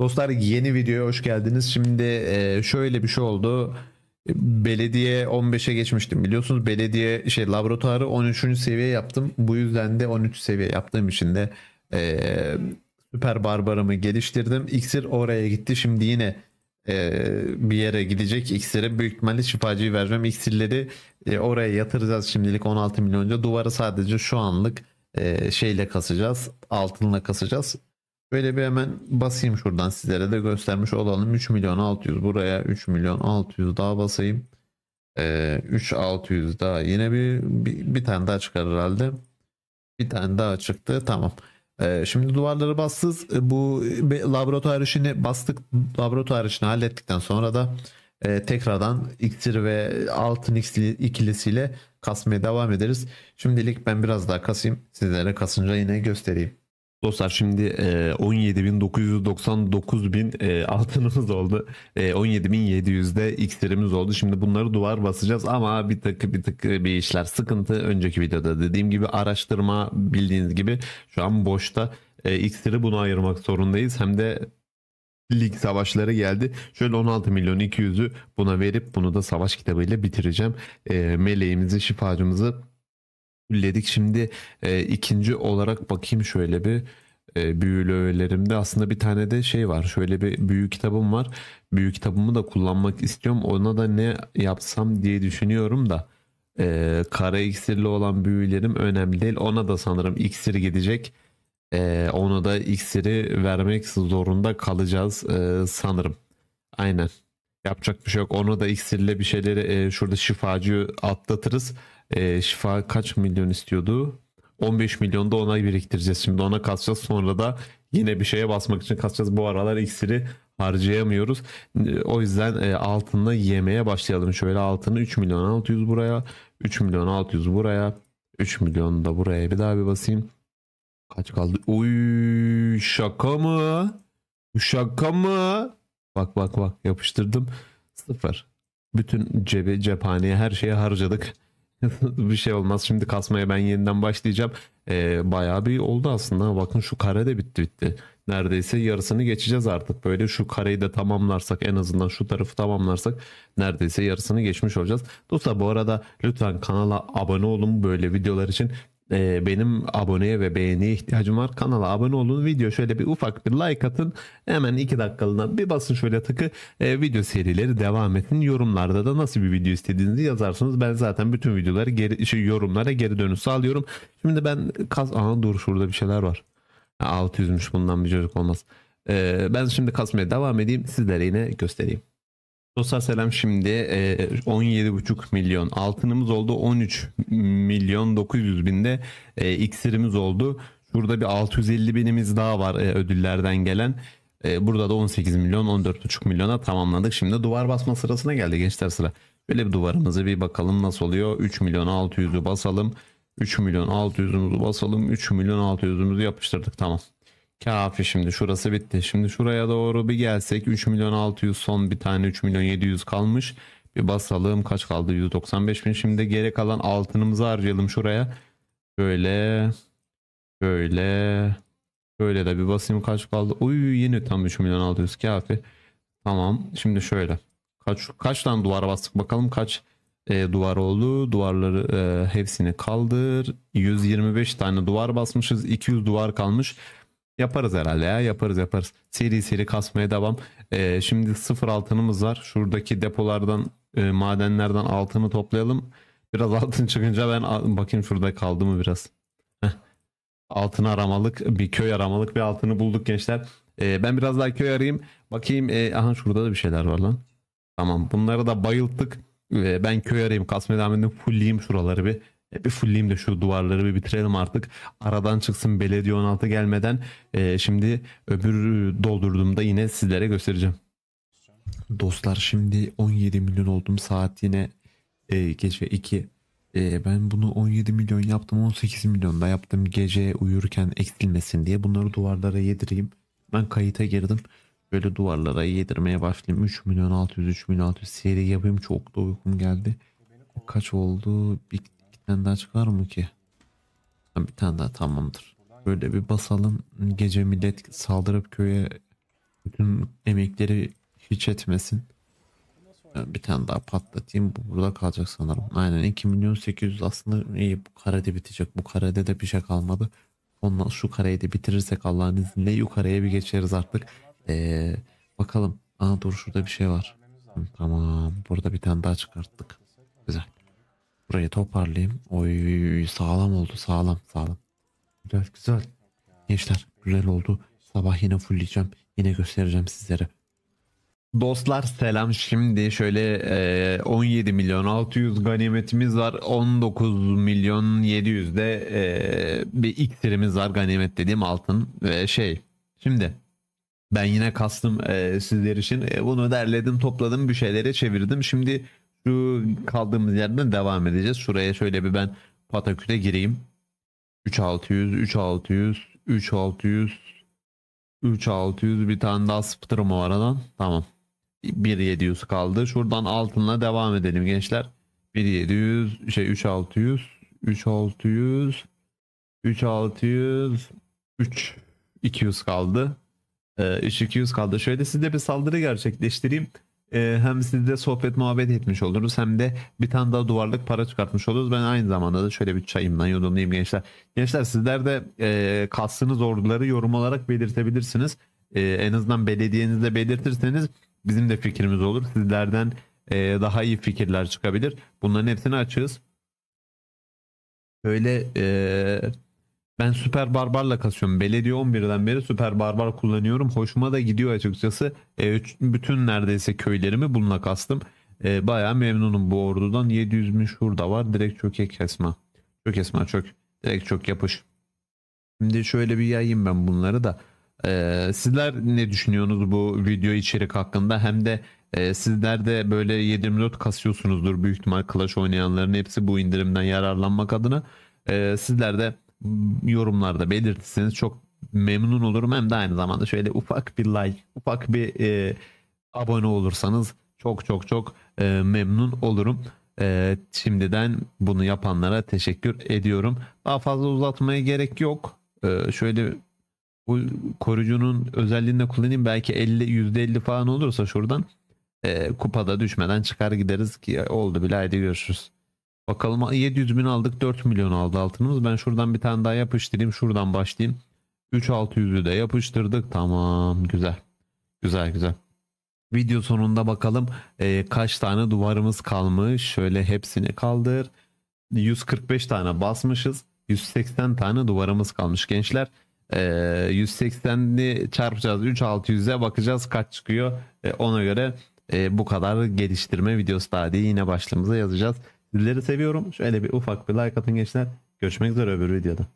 Dostlar yeni videoya hoş geldiniz. Şimdi e, şöyle bir şey oldu. E, belediye 15'e geçmiştim biliyorsunuz. Belediye şey laboratuvarı 13. seviye yaptım. Bu yüzden de 13 seviye yaptığım için de e, süper barbarımı geliştirdim. İksir oraya gitti. Şimdi yine e, bir yere gidecek iksiri. Büyük ihtimalle şifacıyı vermem. İksirleri e, oraya yatıracağız şimdilik 16 milyonca. Duvarı sadece şu anlık e, şeyle kasacağız. Altınla kasacağız. Böyle bir hemen basayım şuradan sizlere de göstermiş olalım. 3 milyon 600 buraya 3 milyon 600 daha basayım. Ee, 3 600 daha yine bir, bir, bir tane daha çıkar herhalde. Bir tane daha çıktı tamam. Ee, şimdi duvarları bastız. Ee, bu laboratuvar işini bastık. Laboratuvar işini hallettikten sonra da e, tekrardan iksir ve altın ikilisiyle kasmaya devam ederiz. Şimdilik ben biraz daha kasayım. Sizlere kasınca yine göstereyim. Dostlar şimdi e, 17.999 bin e, altınımız oldu. E, de iksirimiz oldu. Şimdi bunları duvar basacağız ama bir tık bir tık bir işler sıkıntı. Önceki videoda dediğim gibi araştırma bildiğiniz gibi şu an boşta. E, iksiri buna ayırmak zorundayız. Hem de lig savaşları geldi. Şöyle 16 milyon 200'ü buna verip bunu da savaş kitabıyla bitireceğim. E, meleğimizi şifacımızı dedik Şimdi e, ikinci olarak bakayım şöyle bir e, büyülü öğelerimde aslında bir tane de şey var. Şöyle bir büyük kitabım var. büyük kitabımı da kullanmak istiyorum. Ona da ne yapsam diye düşünüyorum da e, kara iksirli olan büyülerim önemli değil. Ona da sanırım iksir gidecek. E, ona da iksiri vermek zorunda kalacağız e, sanırım. Aynen. Yapacak bir şey yok. Onu da iksirle bir şeyleri e, şurada şifacıyı atlatırız. E, şifa kaç milyon istiyordu? 15 milyon da ona biriktireceğiz. Şimdi ona kasacağız. Sonra da yine bir şeye basmak için kasacağız. Bu aralar iksiri harcayamıyoruz. E, o yüzden e, altını yemeye başlayalım. Şöyle altını 3 milyon 600 buraya, 3 milyon 600 buraya, 3 milyon da buraya bir daha bir basayım. Kaç kaldı? Uy şaka mı? Şaka mı? Bak bak bak yapıştırdım. Sıfır. Bütün cebi, cephaneye her şeye harcadık. bir şey olmaz. Şimdi kasmaya ben yeniden başlayacağım. Ee, bayağı bir oldu aslında. Bakın şu kare de bitti bitti. Neredeyse yarısını geçeceğiz artık. Böyle şu kareyi de tamamlarsak en azından şu tarafı tamamlarsak neredeyse yarısını geçmiş olacağız. Dostlar bu arada lütfen kanala abone olun böyle videolar için e, benim aboneye ve beğeniye ihtiyacım var. Kanala abone olun. Video şöyle bir ufak bir like atın. Hemen 2 dakikalığına bir basın şöyle tıkı. E, video serileri devam etin Yorumlarda da nasıl bir video istediğinizi yazarsınız. Ben zaten bütün videoları geri, şey, yorumlara geri dönüş sağlıyorum. Şimdi ben kas... Aha dur şurada bir şeyler var. 600'müş bundan bir çocuk olmaz. E, ben şimdi kasmaya devam edeyim. Sizlere yine göstereyim. Sosa selam şimdi e, 17,5 milyon altınımız oldu 13 milyon 900 binde e, iksirimiz oldu. Şurada bir 650 binimiz daha var e, ödüllerden gelen. E, burada da 18 milyon 14,5 milyona tamamladık. Şimdi duvar basma sırasına geldi gençler sıra. Böyle bir duvarımızı bir bakalım nasıl oluyor. 3 milyon 600'ü basalım. 3 milyon 600'ümüzü basalım. 3 milyon 600'ümüzü yapıştırdık tamam. Kafi şimdi şurası bitti. Şimdi şuraya doğru bir gelsek 3 milyon 600 son bir tane 3 milyon 700 kalmış. Bir basalım kaç kaldı 195 bin. Şimdi geri kalan altınımızı harcayalım şuraya. Böyle böyle böyle de bir basayım kaç kaldı. Uy yeni tam 3 milyon 600 kafi. Tamam şimdi şöyle. Kaç, kaç tane duvar bastık bakalım kaç e, duvar oldu. Duvarları e, hepsini kaldır. 125 tane duvar basmışız. 200 duvar kalmış. Yaparız herhalde ya yaparız yaparız. Seri seri kasmaya devam. Ee, şimdi sıfır altınımız var. Şuradaki depolardan e, madenlerden altını toplayalım. Biraz altın çıkınca ben bakayım şurada kaldı mı biraz. Heh. Altın aramalık bir köy aramalık bir altını bulduk gençler. Ee, ben biraz daha köy arayayım. Bakayım e, aha şurada da bir şeyler var lan. Tamam bunları da bayılttık. Ee, ben köy arayayım kasmaya devam edeyim. Fulleyim şuraları bir. E bir fullleyeyim de şu duvarları bir bitirelim artık. Aradan çıksın belediye 16 gelmeden. E, şimdi öbür doldurduğumda yine sizlere göstereceğim. Dostlar şimdi 17 milyon oldum saat yine e, gece 2. E, ben bunu 17 milyon yaptım 18 milyon da yaptım gece uyurken eksilmesin diye bunları duvarlara yedireyim. Ben kayıta girdim böyle duvarlara yedirmeye başladım 3 milyon 600 3 milyon 600 seri yapayım çok da uykum geldi. Kaç oldu? Bir bir tane daha çıkar mı ki? Ha, bir tane daha tamamdır. Böyle bir basalım. Gece millet saldırıp köye bütün emekleri hiç etmesin. Bir tane daha patlatayım. Bu burada kalacak sanırım. Aynen 2 milyon 800 aslında iyi bu karede bitecek. Bu karede de bir şey kalmadı. Ondan şu kareyi de bitirirsek Allah'ın izniyle yukarıya bir geçeriz artık. Ee, bakalım. Aa dur şurada bir şey var. tamam. Burada bir tane daha çıkarttık. Güzel. Burayı toparlayayım. Oy sağlam oldu sağlam sağlam. Güzel güzel. Gençler güzel oldu. Sabah yine fullleyeceğim. Yine göstereceğim sizlere. Dostlar selam şimdi şöyle 17 e, milyon 600 ganimetimiz var 19 milyon 700 de e, bir iksirimiz var ganimet dediğim altın ve şey şimdi ben yine kastım e, sizler için bunu derledim topladım bir şeylere çevirdim şimdi şu kaldığımız yerden devam edeceğiz. Şuraya şöyle bir ben pataküte gireyim. 3600, 3600, 3600, 3600 bir tane daha sıfırım o aradan. Tamam. 1700 kaldı. Şuradan altına devam edelim gençler. 1700 şey 3600 3600 3600 3 200 kaldı. Ee, 3 200 kaldı. Şöyle size bir saldırı gerçekleştireyim. Ee, hem sizde sohbet muhabbet etmiş oluruz hem de bir tane daha duvarlık para çıkartmış oluruz. Ben aynı zamanda da şöyle bir çayımdan yudumlayayım gençler. Gençler sizler de e, kastınız orduları yorum olarak belirtebilirsiniz. E, en azından belediyenizde belirtirseniz bizim de fikrimiz olur. Sizlerden e, daha iyi fikirler çıkabilir. Bunların hepsini açığız. Böyle e, ben Süper Barbar'la kasıyorum. Belediye 11'den beri Süper Barbar kullanıyorum. Hoşuma da gidiyor açıkçası. E, bütün neredeyse köylerimi bununla kastım. E, bayağı memnunum bu ordudan. 700 bin da var. Direkt çöke kesme. Çök kesme çök. Direkt çok yapış. Şimdi şöyle bir yayayım ben bunları da. E, sizler ne düşünüyorsunuz bu video içerik hakkında? Hem de e, sizler de böyle 724 kasıyorsunuzdur. Büyük ihtimal Clash oynayanların hepsi bu indirimden yararlanmak adına. E, sizler de yorumlarda belirtirseniz çok memnun olurum. Hem de aynı zamanda şöyle ufak bir like, ufak bir e, abone olursanız çok çok çok e, memnun olurum. E, şimdiden bunu yapanlara teşekkür ediyorum. Daha fazla uzatmaya gerek yok. E, şöyle bu koruyucunun özelliğini de kullanayım. Belki 50 %50 falan olursa şuradan e, kupada düşmeden çıkar gideriz ki oldu bile haydi görüşürüz. Bakalım 700 bin aldık 4 milyon aldı altınımız. Ben şuradan bir tane daha yapıştırayım. Şuradan başlayayım. 3600'ü de yapıştırdık. Tamam güzel. Güzel güzel. Video sonunda bakalım e, kaç tane duvarımız kalmış. Şöyle hepsini kaldır. 145 tane basmışız. 180 tane duvarımız kalmış gençler. E, 180'li çarpacağız 3600'e bakacağız kaç çıkıyor. E, ona göre e, bu kadar geliştirme videosu daha diye yine başlığımıza yazacağız. Sizleri seviyorum. Şöyle bir ufak bir like atın gençler. Görüşmek üzere öbür videoda.